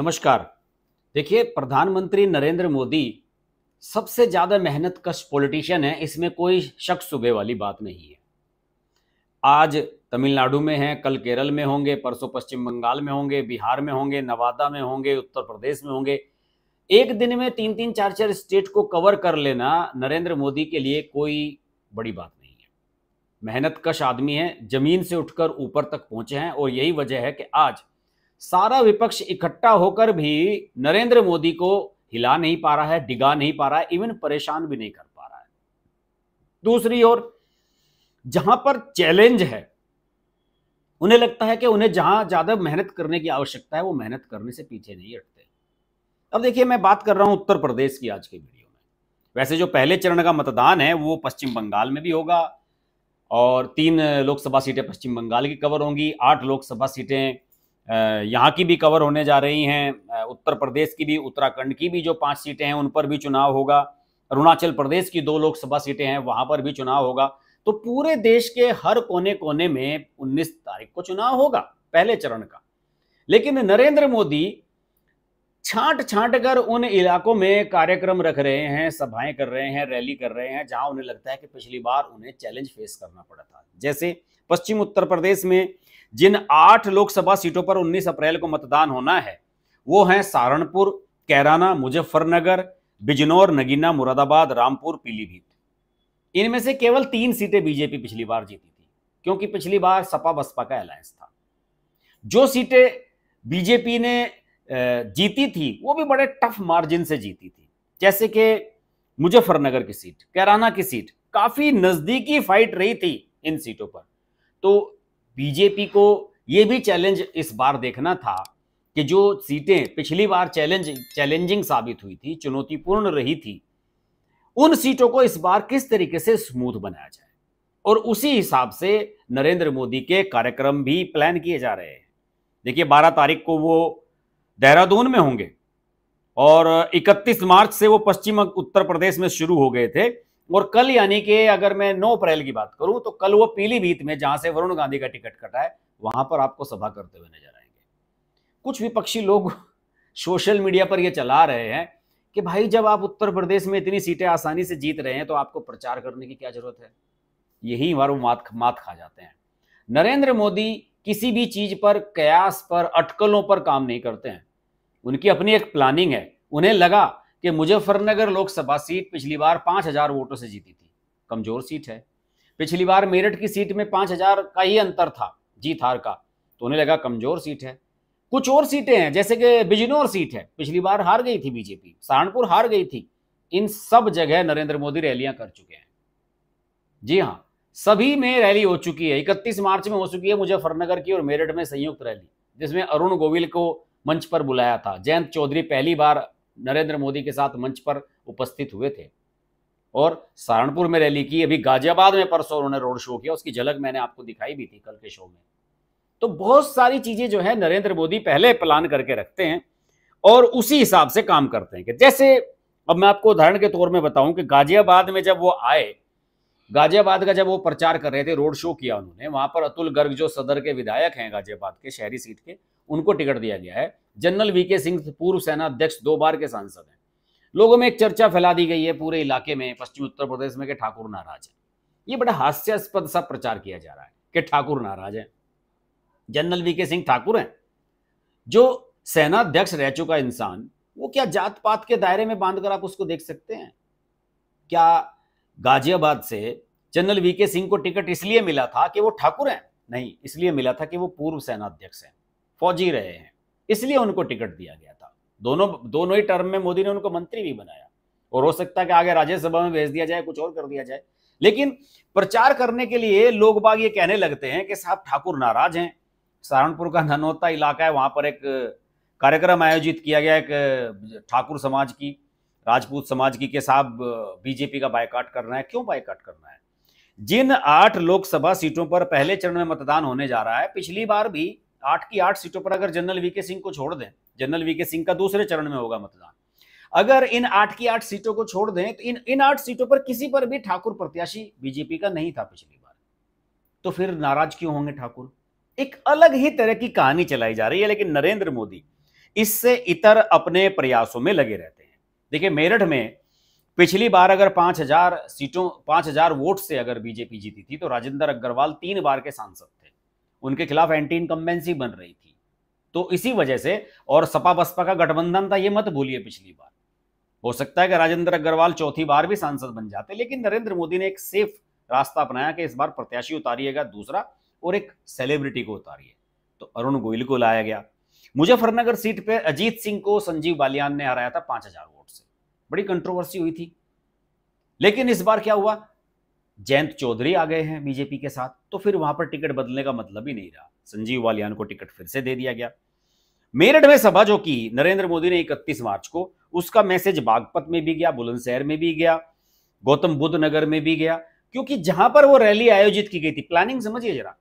नमस्कार देखिए प्रधानमंत्री नरेंद्र मोदी सबसे ज़्यादा मेहनत कश पॉलिटिशियन है इसमें कोई शक सुबह वाली बात नहीं है आज तमिलनाडु में हैं कल केरल में होंगे परसों पश्चिम बंगाल में होंगे बिहार में होंगे नवादा में होंगे उत्तर प्रदेश में होंगे एक दिन में तीन तीन चार चार स्टेट को कवर कर लेना नरेंद्र मोदी के लिए कोई बड़ी बात नहीं है मेहनत कश आदमी है जमीन से उठकर ऊपर तक पहुंचे हैं और यही वजह है कि आज सारा विपक्ष इकट्ठा होकर भी नरेंद्र मोदी को हिला नहीं पा रहा है डिगा नहीं पा रहा है इवन परेशान भी नहीं कर पा रहा है दूसरी ओर जहां पर चैलेंज है उन्हें लगता है कि उन्हें जहां ज्यादा मेहनत करने की आवश्यकता है वो मेहनत करने से पीछे नहीं हटते अब देखिए मैं बात कर रहा हूं उत्तर प्रदेश की आज की वीडियो में वैसे जो पहले चरण का मतदान है वो पश्चिम बंगाल में भी होगा और तीन लोकसभा सीटें पश्चिम बंगाल की कवर होंगी आठ लोकसभा सीटें यहाँ की भी कवर होने जा रही हैं उत्तर प्रदेश की भी उत्तराखंड की भी जो पांच सीटें हैं उन पर भी चुनाव होगा अरुणाचल प्रदेश की दो लोकसभा सीटें हैं वहां पर भी चुनाव होगा तो पूरे देश के हर कोने कोने में 19 तारीख को चुनाव होगा पहले चरण का लेकिन नरेंद्र मोदी छांट छांट कर उन इलाकों में कार्यक्रम रख रहे हैं सभाएं कर रहे हैं रैली कर रहे हैं जहां उन्हें लगता है कि पिछली बार उन्हें चैलेंज फेस करना पड़ा था जैसे पश्चिम उत्तर प्रदेश में जिन आठ लोकसभा सीटों पर 19 अप्रैल को मतदान होना है वो हैं सहारनपुर कैराना मुजफ्फरनगर बिजनौर नगीना मुरादाबाद रामपुर पीलीभीत इनमें से केवल तीन सीटें बीजेपी पिछली बार जीती थी क्योंकि पिछली बार सपा बसपा का अलायंस था जो सीटें बीजेपी ने जीती थी वो भी बड़े टफ मार्जिन से जीती थी जैसे कि मुजफ्फरनगर की सीट कैराना की सीट काफी नजदीकी फाइट रही थी इन सीटों पर तो बीजेपी को ये भी चैलेंज इस बार देखना था कि जो सीटें पिछली बार चैलेंज चैलेंजिंग साबित हुई थी चुनौतीपूर्ण रही थी उन सीटों को इस बार किस तरीके से स्मूथ बनाया जाए और उसी हिसाब से नरेंद्र मोदी के कार्यक्रम भी प्लान किए जा रहे हैं देखिए 12 तारीख को वो देहरादून में होंगे और 31 मार्च से वो पश्चिम उत्तर प्रदेश में शुरू हो गए थे और कल यानी कि अगर मैं नौ अप्रैल की बात करूं तो कल वो पीलीभीत में जहां से वरुण गांधी का टिकट कटा है वहां पर आपको सभा करते हुए नजर आएंगे कुछ विपक्षी लोग सोशल मीडिया पर ये चला रहे हैं कि भाई जब आप उत्तर प्रदेश में इतनी सीटें आसानी से जीत रहे हैं तो आपको प्रचार करने की क्या जरूरत है यही बार वो मात मात खा जाते हैं नरेंद्र मोदी किसी भी चीज पर कयास पर अटकलों पर काम नहीं करते हैं उनकी अपनी एक प्लानिंग है उन्हें लगा कि मुजफ्फरनगर लोकसभा सीट पिछली बार पांच हजार वोटों से जीती थी कमजोर सीट है पिछली बार मेरठ की सीट में पांच हजार का ही अंतर था जीत हार का तो उन्हें लगा कमजोर सीट है कुछ और सीटें हैं जैसे कि बिजनौर सीट है पिछली बार हार गई थी बीजेपी सहारनपुर हार गई थी इन सब जगह नरेंद्र मोदी रैलियां कर चुके हैं जी हाँ सभी में रैली हो चुकी है इकतीस मार्च में हो चुकी है मुजफ्फरनगर की और मेरठ में संयुक्त रैली जिसमें अरुण गोविल को मंच पर बुलाया था जयंत चौधरी पहली बार नरेंद्र मोदी के साथ मंच पर उपस्थित हुए थे और सहारनपुर में रैली की अभी गाजियाबाद में परसों उन्होंने रोड शो किया उसकी झलक मैंने आपको दिखाई भी थी कल के शो में तो बहुत सारी चीजें जो है नरेंद्र मोदी पहले प्लान करके रखते हैं और उसी हिसाब से काम करते हैं कि जैसे अब मैं आपको उदाहरण के तौर में बताऊं कि गाजियाबाद में जब वो आए गाजियाबाद का जब वो प्रचार कर रहे थे रोड शो किया उन्होंने वहां पर अतुल गर्ग जो सदर के विधायक हैं गाजियाबाद के शहरी सीट के उनको टिकट दिया गया है जनरल वीके सिंह पूर्व सेना अध्यक्ष दो बार के सांसद हैं लोगों में एक चर्चा फैला दी गई है पूरे इलाके में पश्चिम उत्तर प्रदेश में कि ठाकुर नाराज है ये बड़ा हास्यास्पद सा प्रचार किया जा रहा है कि ठाकुर नाराज है जनरल वीके सिंह ठाकुर हैं जो सेनाध्यक्ष रह चुका इंसान वो क्या जात पात के दायरे में बांधकर आप उसको देख सकते हैं क्या गाजियाबाद से जनरल वीके सिंह को टिकट इसलिए मिला था कि वो ठाकुर हैं नहीं इसलिए मिला था कि वो पूर्व सेनाध्यक्ष हैं फौजी रहे हैं इसलिए उनको टिकट दिया गया था दोनों दोनों ही टर्म में मोदी ने उनको मंत्री भी बनाया और हो सकता है कि आगे राज्यसभा में भेज दिया जाए कुछ और कर दिया जाए लेकिन प्रचार करने के लिए लोग बाग ये कहने लगते हैं कि साहब ठाकुर नाराज हैं सहारनपुर का ननौता इलाका है वहां पर एक कार्यक्रम आयोजित किया गया एक ठाकुर समाज की राजपूत समाज की के साहब बीजेपी का बायकाट करना है क्यों बायकाट करना है जिन आठ लोकसभा सीटों पर पहले चरण में मतदान होने जा रहा है पिछली बार भी आठ की आठ सीटों पर अगर जनरल वीके सिंह को छोड़ दें जनरल वीके सिंह का दूसरे चरण में होगा मतदान अगर इन आठ की आठ सीटों को छोड़ दें तो इन इन आठ सीटों पर किसी पर भी ठाकुर प्रत्याशी बीजेपी का नहीं था पिछली बार तो फिर नाराज क्यों होंगे ठाकुर एक अलग ही तरह की कहानी चलाई जा रही है लेकिन नरेंद्र मोदी इससे इतर अपने प्रयासों में लगे रहते हैं देखिए मेरठ में पिछली बार अगर पांच सीटों पांच वोट से अगर बीजेपी जीती थी तो राजेंद्र अग्रवाल तीन बार के सांसद उनके खिलाफ एंटी इनकम्बेंसी बन रही थी तो इसी वजह से और सपा बसपा का गठबंधन था ये मत भूलिए पिछली बार हो सकता है कि राजेंद्र अग्रवाल चौथी बार भी सांसद बन जाते लेकिन नरेंद्र मोदी ने एक सेफ रास्ता अपनाया कि इस बार प्रत्याशी उतारिएगा दूसरा और एक सेलिब्रिटी को उतारिए तो अरुण गोयल को लाया गया मुजफ्फरनगर सीट पर अजीत सिंह को संजीव बालियान ने हराया था पांच हजार वोट से बड़ी कंट्रोवर्सी हुई थी लेकिन इस बार क्या हुआ जयंत चौधरी आ गए हैं बीजेपी के साथ तो फिर वहां पर टिकट बदलने का मतलब ही नहीं रहा संजीव वालियान को टिकट फिर से दे दिया गया मेरठ में सभा जो की नरेंद्र मोदी ने इकतीस मार्च को उसका मैसेज बागपत में भी गया बुलंदशहर में भी गया गौतम बुद्ध नगर में भी गया क्योंकि जहां पर वो रैली आयोजित की गई थी प्लानिंग समझिए जरा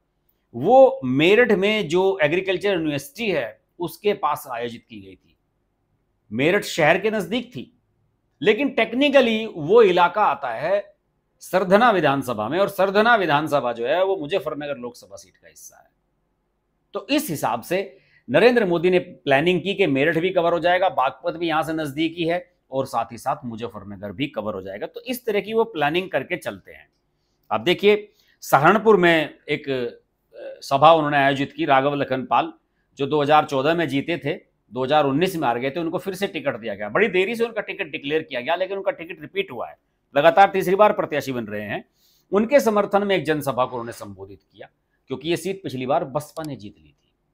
वो मेरठ में जो एग्रीकल्चर यूनिवर्सिटी है उसके पास आयोजित की गई थी मेरठ शहर के नजदीक थी लेकिन टेक्निकली वो इलाका आता है सरधना विधानसभा में और सरधना विधानसभा जो है वो मुजफ्फरनगर लोकसभा सीट का हिस्सा है तो इस हिसाब से नरेंद्र मोदी ने प्लानिंग की कि मेरठ भी कवर हो जाएगा बागपत भी यहां से नजदीकी है और साथ ही साथ मुजफ्फरनगर भी कवर हो जाएगा तो इस तरह की वो प्लानिंग करके चलते हैं अब देखिए सहारनपुर में एक सभा उन्होंने आयोजित की राघव लखन पाल जो 2014 में जीते थे 2019 में आ गए थे उनको फिर से टिकट दिया गया बड़ी देरी से उनका टिकट डिक्लेयर किया गया लेकिन उनका टिकट रिपीट हुआ है लगातार तीसरी बार प्रत्याशी बन रहे हैं उनके समर्थन में एक जनसभा को उन्होंने संबोधित किया क्योंकि ये सीट पिछली बार बसपा ने जीत ली थी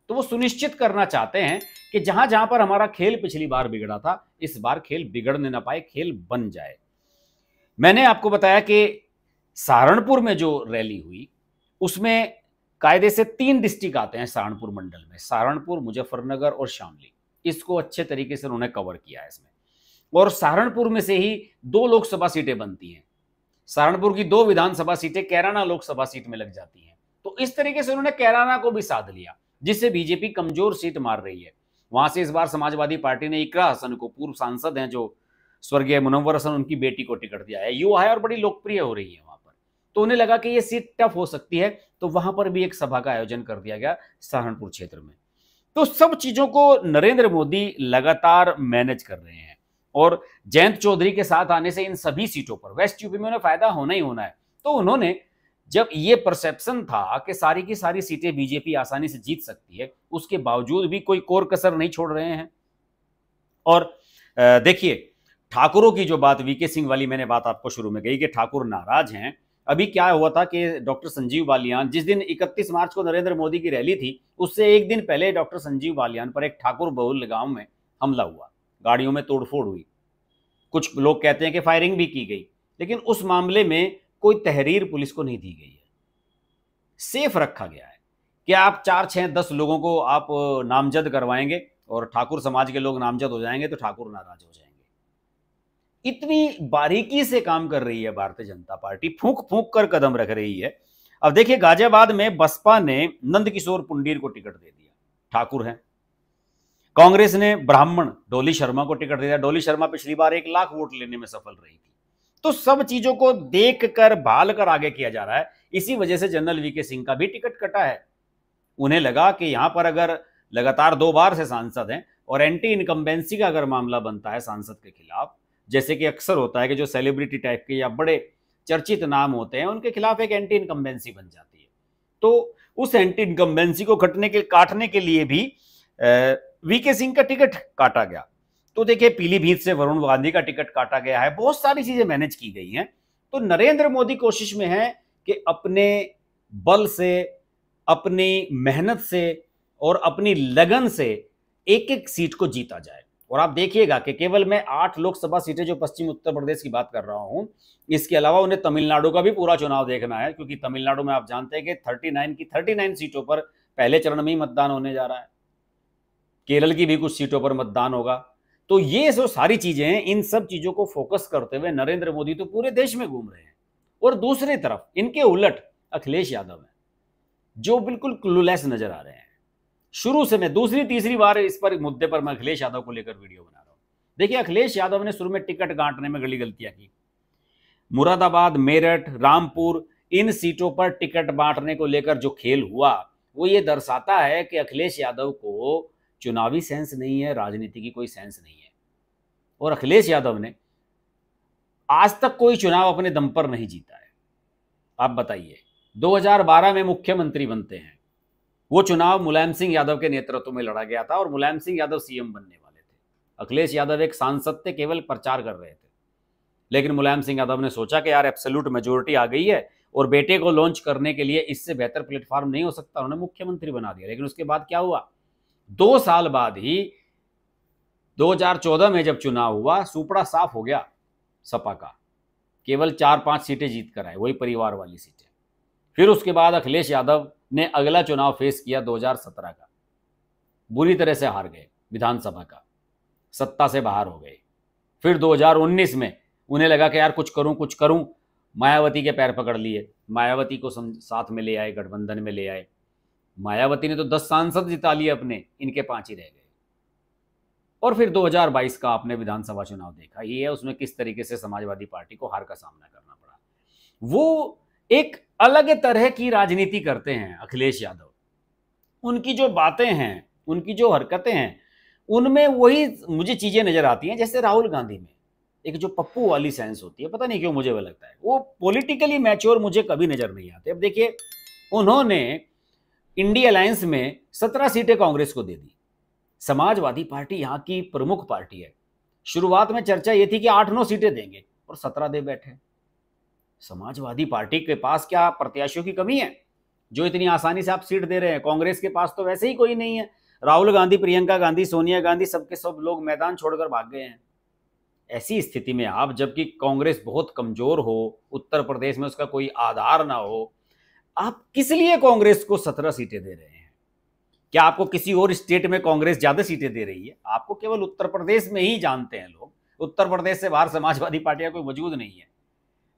तो वो सुनिश्चित करना चाहते हैं कि जहां जहां पर हमारा खेल पिछली बार बिगड़ा था इस बार खेल बिगड़ने ना पाए खेल बन जाए मैंने आपको बताया कि सहारनपुर में जो रैली हुई उसमें कायदे से तीन डिस्ट्रिक्ट आते हैं सहारनपुर मंडल में सहारनपुर मुजफ्फरनगर और शामली इसको अच्छे तरीके से उन्होंने कवर किया है इसमें और सहारनपुर में से ही दो लोकसभा सीटें बनती हैं सहारनपुर की दो विधानसभा सीटें कैराना लोकसभा सीट में लग जाती हैं तो इस तरीके से उन्होंने कैराना को भी साध लिया जिससे बीजेपी कमजोर सीट मार रही है वहां से इस बार समाजवादी पार्टी ने इकरा हसन को पूर्व सांसद हैं जो स्वर्गीय मुनवर हसन उनकी बेटी को टिकट दिया है युवा है और बड़ी लोकप्रिय हो रही है वहां पर तो उन्हें लगा कि ये सीट टफ हो सकती है तो वहां पर भी एक सभा का आयोजन कर दिया गया सहारनपुर क्षेत्र में तो सब चीजों को नरेंद्र मोदी लगातार मैनेज कर रहे हैं और जयंत चौधरी के साथ आने से इन सभी सीटों पर वेस्ट यूपी में उन्हें फायदा होना ही होना है तो उन्होंने जब ये परसेप्शन था कि सारी की सारी सीटें बीजेपी आसानी से जीत सकती है उसके बावजूद भी कोई कोर कसर नहीं छोड़ रहे हैं और देखिए ठाकुरों की जो बात वीके सिंह वाली मैंने बात आपको शुरू में कही कि ठाकुर नाराज हैं अभी क्या हुआ था कि डॉक्टर संजीव बालियान जिस दिन 31 मार्च को नरेंद्र मोदी की रैली थी उससे एक दिन पहले डॉक्टर संजीव बालियान पर एक ठाकुर बहुल गांव में हमला हुआ गाड़ियों में तोड़फोड़ हुई कुछ लोग कहते हैं कि फायरिंग भी की गई लेकिन उस मामले में कोई तहरीर पुलिस को नहीं दी गई है सेफ रखा गया है कि आप चार छः दस लोगों को आप नामजद करवाएंगे और ठाकुर समाज के लोग नामजद हो जाएंगे तो ठाकुर नाराज हो जाएंगे इतनी बारीकी से काम कर रही है भारतीय जनता पार्टी फूक फूक कर कदम रख रही है अब देखिए गाजियाबाद में बसपा ने नंद किशोर पुंडीर को टिकट दे दिया ठाकुर हैं कांग्रेस ने ब्राह्मण डोली शर्मा को टिकट दे दिया डोली शर्मा पिछली बार एक लाख वोट लेने में सफल रही थी तो सब चीजों को देख कर भाल कर आगे किया जा रहा है इसी वजह से जनरल वीके सिंह का भी टिकट कटा है उन्हें लगा कि यहां पर अगर लगातार दो बार से सांसद हैं और एंटी इनकम्बेंसी का अगर मामला बनता है सांसद के खिलाफ जैसे कि अक्सर होता है कि जो सेलिब्रिटी टाइप के या बड़े चर्चित नाम होते हैं उनके खिलाफ एक एंटी इनकम्बेंसी बन जाती है तो उस एंटी इनकम्बेंसी को कटने के काटने के लिए भी वीके सिंह का टिकट काटा गया तो देखिए पीलीभीत से वरुण गांधी का टिकट काटा गया है बहुत सारी चीजें मैनेज की गई हैं तो नरेंद्र मोदी कोशिश में है कि अपने बल से अपनी मेहनत से और अपनी लगन से एक एक सीट को जीता जाए और आप देखिएगा कि केवल मैं आठ लोकसभा सीटें जो पश्चिम उत्तर प्रदेश की बात कर रहा हूं इसके अलावा उन्हें तमिलनाडु का भी पूरा चुनाव देखना है क्योंकि तमिलनाडु में आप जानते हैं कि 39 की 39 सीटों पर पहले चरण में ही मतदान होने जा रहा है केरल की भी कुछ सीटों पर मतदान होगा तो ये जो सारी चीजें हैं इन सब चीजों को फोकस करते हुए नरेंद्र मोदी तो पूरे देश में घूम रहे हैं और दूसरी तरफ इनके उलट अखिलेश यादव है जो बिल्कुल क्लूलेस नजर आ रहे हैं शुरू से मैं दूसरी तीसरी बार इस पर मुद्दे पर मैं अखिलेश यादव को लेकर वीडियो बना रहा हूं देखिए अखिलेश यादव ने शुरू में टिकट गांटने में गली गलतियां की मुरादाबाद मेरठ रामपुर इन सीटों पर टिकट बांटने को लेकर जो खेल हुआ वो ये दर्शाता है कि अखिलेश यादव को चुनावी सेंस नहीं है राजनीति की कोई सेंस नहीं है और अखिलेश यादव ने आज तक कोई चुनाव अपने दम पर नहीं जीता है आप बताइए 2012 में मुख्यमंत्री बनते हैं वो चुनाव मुलायम सिंह यादव के नेतृत्व में लड़ा गया था और मुलायम सिंह यादव सीएम बनने वाले थे अखिलेश यादव एक सांसद थे केवल प्रचार कर रहे थे लेकिन मुलायम सिंह यादव ने सोचा कि यार एब्सोल्यूट मेजोरिटी आ गई है और बेटे को लॉन्च करने के लिए इससे बेहतर प्लेटफॉर्म नहीं हो सकता उन्होंने मुख्यमंत्री बना दिया लेकिन उसके बाद क्या हुआ दो साल बाद ही 2014 में जब चुनाव हुआ सुपड़ा साफ हो गया सपा का केवल चार पांच सीटें जीत कर आए वही परिवार वाली सीटें फिर उसके बाद अखिलेश यादव ने अगला चुनाव फेस किया 2017 का बुरी तरह से हार गए विधानसभा का सत्ता से बाहर हो गए फिर 2019 में उन्हें लगा कि यार कुछ करूं कुछ करूं मायावती के पैर पकड़ लिए मायावती को साथ में ले आए गठबंधन में ले आए मायावती ने तो दस सांसद जिता लिए अपने इनके पांच ही रह गए और फिर 2022 का आपने विधानसभा चुनाव देखा ये है उसमें किस तरीके से समाजवादी पार्टी को हार का सामना करना पड़ा वो एक अलग तरह की राजनीति करते हैं अखिलेश यादव उनकी जो बातें हैं उनकी जो हरकतें हैं उनमें वही मुझे चीज़ें नज़र आती हैं जैसे राहुल गांधी में एक जो पप्पू वाली सेंस होती है पता नहीं क्यों मुझे वह लगता है वो पॉलिटिकली मैच्योर मुझे कभी नज़र नहीं आते अब देखिए उन्होंने इंडिया अलायंस में सत्रह सीटें कांग्रेस को दे दी समाजवादी पार्टी यहाँ की प्रमुख पार्टी है शुरुआत में चर्चा ये थी कि आठ नौ सीटें देंगे और सत्रह दे बैठे समाजवादी पार्टी के पास क्या प्रत्याशियों की कमी है जो इतनी आसानी से आप सीट दे रहे हैं कांग्रेस के पास तो वैसे ही कोई नहीं है राहुल गांधी प्रियंका गांधी सोनिया गांधी सबके सब लोग मैदान छोड़कर भाग गए हैं ऐसी स्थिति में आप जबकि कांग्रेस बहुत कमजोर हो उत्तर प्रदेश में उसका कोई आधार ना हो आप किस लिए कांग्रेस को सत्रह सीटें दे रहे हैं क्या आपको किसी और स्टेट में कांग्रेस ज्यादा सीटें दे रही है आपको केवल उत्तर प्रदेश में ही जानते हैं लोग उत्तर प्रदेश से बाहर समाजवादी पार्टियां कोई वजूद नहीं है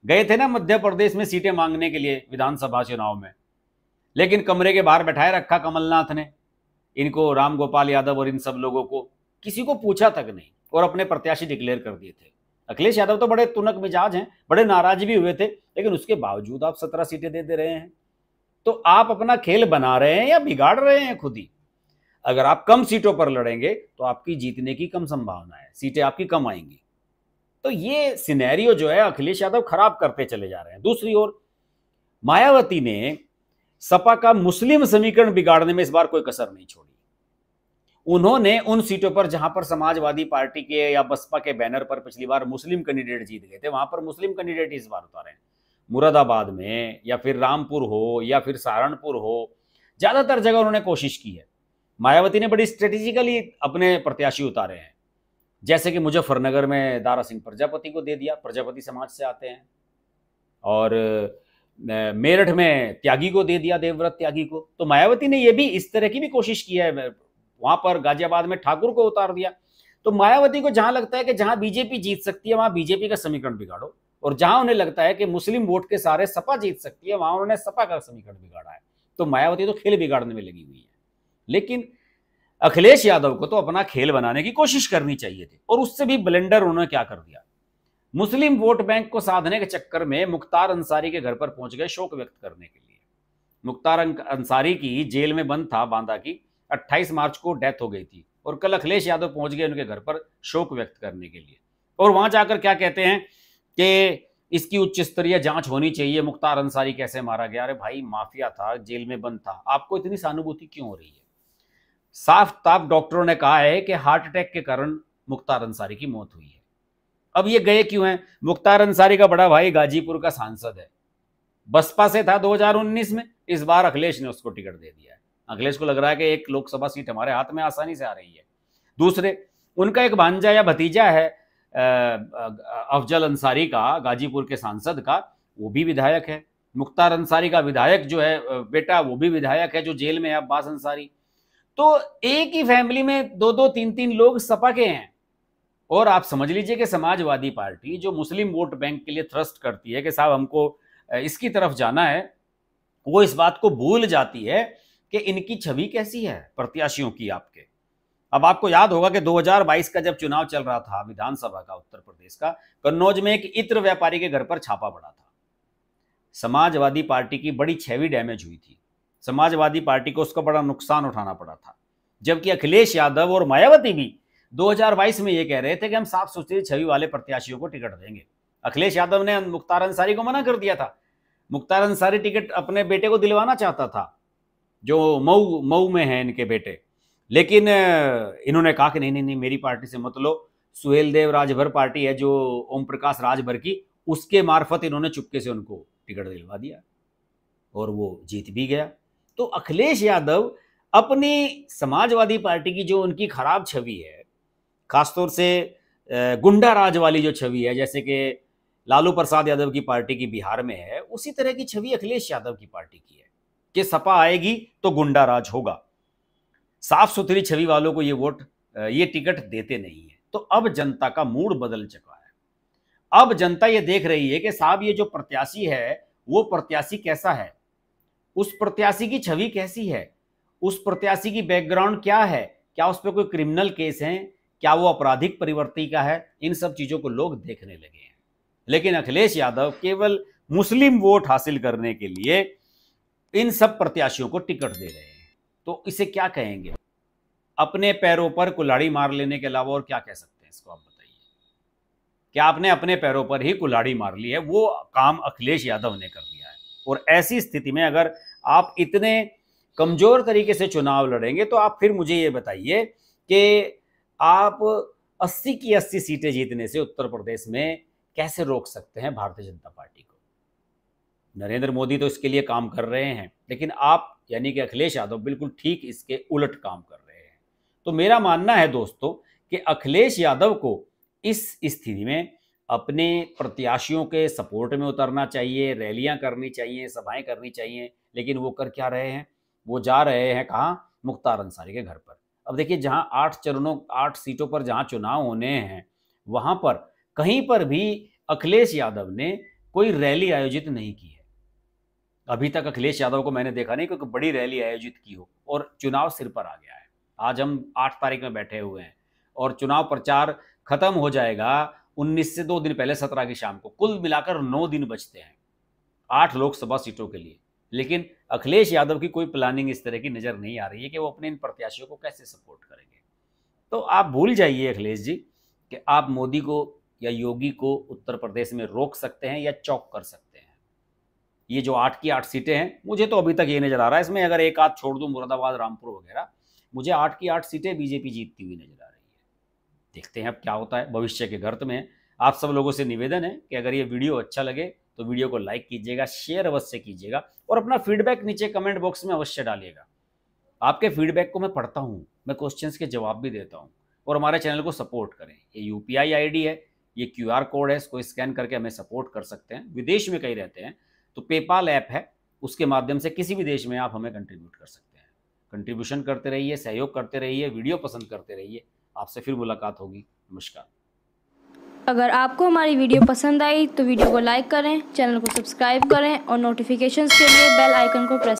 गए थे ना मध्य प्रदेश में सीटें मांगने के लिए विधानसभा चुनाव में लेकिन कमरे के बाहर बैठाए रखा कमलनाथ ने इनको राम गोपाल यादव और इन सब लोगों को किसी को पूछा तक नहीं और अपने प्रत्याशी डिक्लेयर कर दिए थे अखिलेश यादव तो बड़े तुनक मिजाज हैं बड़े नाराज भी हुए थे लेकिन उसके बावजूद आप सत्रह सीटें दे दे रहे हैं तो आप अपना खेल बना रहे हैं या बिगाड़ रहे हैं खुद ही अगर आप कम सीटों पर लड़ेंगे तो आपकी जीतने की कम संभावना है सीटें आपकी कम आएंगी तो ये सिनेरियो जो है अखिलेश यादव खराब करते चले जा रहे हैं दूसरी ओर मायावती ने सपा का मुस्लिम समीकरण बिगाड़ने में इस बार कोई कसर नहीं छोड़ी उन्होंने उन सीटों पर जहां पर समाजवादी पार्टी के या बसपा के बैनर पर पिछली बार मुस्लिम कैंडिडेट जीत गए थे वहां पर मुस्लिम कैंडिडेट इस बार उतारे हैं मुरादाबाद में या फिर रामपुर हो या फिर सहारनपुर हो ज़्यादातर जगह उन्होंने कोशिश की है मायावती ने बड़ी स्ट्रेटेजिकली अपने प्रत्याशी उतारे हैं जैसे कि मुजफ्फरनगर में दारा सिंह प्रजापति को दे दिया प्रजापति समाज से आते हैं और मेरठ में त्यागी को दे दिया देवव्रत त्यागी को तो मायावती ने यह भी इस तरह की भी कोशिश की है वहां पर गाजियाबाद में ठाकुर को उतार दिया तो मायावती को जहां लगता है कि जहां बीजेपी जीत सकती है वहां बीजेपी का समीकरण बिगाड़ो और जहां उन्हें लगता है कि मुस्लिम वोट के सारे सपा जीत सकती है वहां उन्होंने सपा का समीकरण बिगाड़ा है तो मायावती तो खेल बिगाड़ने में लगी हुई है लेकिन अखिलेश यादव को तो अपना खेल बनाने की कोशिश करनी चाहिए थी और उससे भी ब्लेंडर उन्होंने क्या कर दिया मुस्लिम वोट बैंक को साधने के चक्कर में मुख्तार अंसारी के घर पर पहुंच गए शोक व्यक्त करने के लिए मुख्तार अंसारी की जेल में बंद था बांदा की 28 मार्च को डेथ हो गई थी और कल अखिलेश यादव पहुंच गए उनके घर पर शोक व्यक्त करने के लिए और वहां जाकर क्या कहते हैं कि इसकी उच्च स्तरीय जांच होनी चाहिए मुख्तार अंसारी कैसे मारा गया अरे भाई माफिया था जेल में बंद था आपको इतनी सहानुभूति क्यों हो रही है साफ ताफ डॉक्टरों ने कहा है कि हार्ट अटैक के कारण मुख्तार अंसारी की मौत हुई है अब ये गए क्यों हैं मुख्तार अंसारी का बड़ा भाई गाजीपुर का सांसद है बसपा से था 2019 में इस बार अखिलेश ने उसको टिकट दे दिया है अखिलेश को लग रहा है कि एक लोकसभा सीट हमारे हाथ में आसानी से आ रही है दूसरे उनका एक भांजा या भतीजा है अफजल अंसारी का गाजीपुर के सांसद का वो भी विधायक है मुख्तार अंसारी का विधायक जो है बेटा वो भी विधायक है जो जेल में है अब्बास अंसारी तो एक ही फैमिली में दो दो तीन तीन लोग सपा के हैं और आप समझ लीजिए कि समाजवादी पार्टी जो मुस्लिम वोट बैंक के लिए थ्रस्ट करती है कि साहब हमको इसकी तरफ जाना है वो इस बात को भूल जाती है कि इनकी छवि कैसी है प्रत्याशियों की आपके अब आपको याद होगा कि 2022 का जब चुनाव चल रहा था विधानसभा का उत्तर प्रदेश का कन्नौज में एक इत्र व्यापारी के घर पर छापा पड़ा था समाजवादी पार्टी की बड़ी छवि डैमेज हुई थी समाजवादी पार्टी को उसका बड़ा नुकसान उठाना पड़ा था जबकि अखिलेश यादव और मायावती भी 2022 में ये कह रहे थे कि हम साफ सुथरी छवि वाले प्रत्याशियों को टिकट देंगे अखिलेश यादव ने मुख्तार अंसारी को मना कर दिया था मुख्तार अंसारी टिकट अपने बेटे को दिलवाना चाहता था जो मऊ मऊ में है इनके बेटे लेकिन इन्होंने कहा कि नहीं नहीं नहीं मेरी पार्टी से मत लो सुहेल देव राजभर पार्टी है जो ओम प्रकाश राजभर की उसके मार्फत इन्होंने चुपके से उनको टिकट दिलवा दिया और वो जीत भी गया तो अखिलेश यादव अपनी समाजवादी पार्टी की जो उनकी खराब छवि है खासतौर से गुंडा राज वाली जो छवि है जैसे कि लालू प्रसाद यादव की पार्टी की बिहार में है उसी तरह की छवि अखिलेश यादव की पार्टी की है कि सपा आएगी तो गुंडा राज होगा साफ सुथरी छवि वालों को ये वोट ये टिकट देते नहीं है तो अब जनता का मूड बदल चुका है अब जनता ये देख रही है कि साहब ये जो प्रत्याशी है वो प्रत्याशी कैसा है उस प्रत्याशी की छवि कैसी है उस प्रत्याशी की बैकग्राउंड क्या है क्या उस पर कोई क्रिमिनल केस है क्या वो आपराधिक परिवर्ती का है इन सब चीज़ों को लोग देखने लगे हैं लेकिन अखिलेश यादव केवल मुस्लिम वोट हासिल करने के लिए इन सब प्रत्याशियों को टिकट दे रहे हैं तो इसे क्या कहेंगे अपने पैरों पर कुल्हाड़ी मार लेने के अलावा और क्या कह सकते हैं इसको आप बताइए क्या आपने अपने पैरों पर ही कुल्हाड़ी मार ली है वो काम अखिलेश यादव ने कर लिया है और ऐसी स्थिति में अगर आप इतने कमजोर तरीके से चुनाव लड़ेंगे तो आप फिर मुझे ये बताइए कि आप 80 की 80 सीटें जीतने से उत्तर प्रदेश में कैसे रोक सकते हैं भारतीय जनता पार्टी को नरेंद्र मोदी तो इसके लिए काम कर रहे हैं लेकिन आप यानी कि अखिलेश यादव बिल्कुल ठीक इसके उलट काम कर रहे हैं तो मेरा मानना है दोस्तों कि अखिलेश यादव को इस स्थिति में अपने प्रत्याशियों के सपोर्ट में उतरना चाहिए रैलियां करनी चाहिए सभाएं करनी चाहिए लेकिन वो कर क्या रहे हैं वो जा रहे हैं कहाँ मुख्तार अंसारी के घर पर अब देखिए जहाँ आठ चरणों आठ सीटों पर जहाँ चुनाव होने हैं वहाँ पर कहीं पर भी अखिलेश यादव ने कोई रैली आयोजित नहीं की है अभी तक अखिलेश यादव को मैंने देखा नहीं क्योंकि बड़ी रैली आयोजित की हो और चुनाव सिर पर आ गया है आज हम आठ तारीख में बैठे हुए हैं और चुनाव प्रचार खत्म हो जाएगा उन्नीस से दो दिन पहले सत्रह की शाम को कुल मिलाकर नौ दिन बचते हैं आठ लोकसभा सीटों के लिए लेकिन अखिलेश यादव की कोई प्लानिंग इस तरह की नज़र नहीं आ रही है कि वो अपने इन प्रत्याशियों को कैसे सपोर्ट करेंगे तो आप भूल जाइए अखिलेश जी कि आप मोदी को या योगी को उत्तर प्रदेश में रोक सकते हैं या चौक कर सकते हैं ये जो आठ की आठ सीटें हैं मुझे तो अभी तक ये नज़र आ रहा है इसमें अगर एक आध छोड़ दूं मुरादाबाद रामपुर वगैरह मुझे आठ की आठ सीटें बीजेपी जीतती हुई नजर आ रही है देखते हैं अब क्या होता है भविष्य के गर्त में आप सब लोगों से निवेदन है कि अगर ये वीडियो अच्छा लगे तो वीडियो को लाइक कीजिएगा शेयर अवश्य कीजिएगा और अपना फीडबैक नीचे कमेंट बॉक्स में अवश्य डालिएगा आपके फीडबैक को मैं पढ़ता हूँ मैं क्वेश्चन के जवाब भी देता हूँ और हमारे चैनल को सपोर्ट करें ये यू पी आई है ये क्यू कोड है इसको स्कैन करके हमें सपोर्ट कर सकते हैं विदेश में कहीं रहते हैं तो पेपाल ऐप है उसके माध्यम से किसी भी देश में आप हमें कंट्रीब्यूट कर सकते हैं कंट्रीब्यूशन करते रहिए सहयोग करते रहिए वीडियो पसंद करते रहिए आपसे फिर मुलाकात होगी नमस्कार अगर आपको हमारी वीडियो पसंद आई तो वीडियो को लाइक करें चैनल को सब्सक्राइब करें और नोटिफिकेशन के लिए बेल आइकन को प्रेस